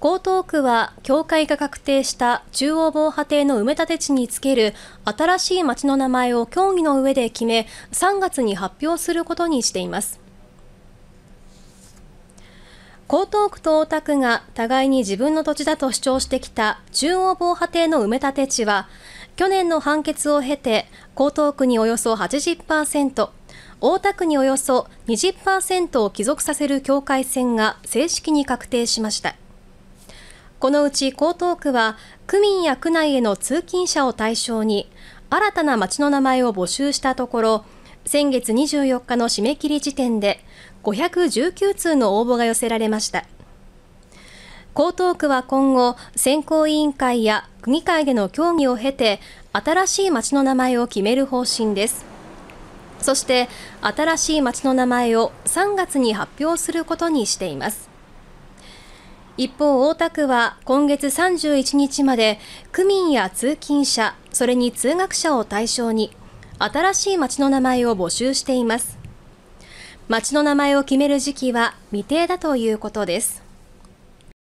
江東区は協会が確定した中央防波堤の埋め立て地につける新しい町の名前を協議の上で決め3月に発表することにしています江東区と大田区が互いに自分の土地だと主張してきた中央防波堤の埋め立て地は去年の判決を経て江東区におよそ80%大田区におよそ20%を帰属させる境界線が正式に確定しました。このうち江東区は区民や区内への通勤者を対象に新たな町の名前を募集したところ先月24日の締め切り時点で519通の応募が寄せられました江東区は今後選考委員会や区議会での協議を経て新しい町の名前を決める方針ですそして新しい町の名前を3月に発表することにしています一方大田区は今月31日まで区民や通勤者それに通学者を対象に新しい町の名前を募集しています町の名前を決める時期は未定だということです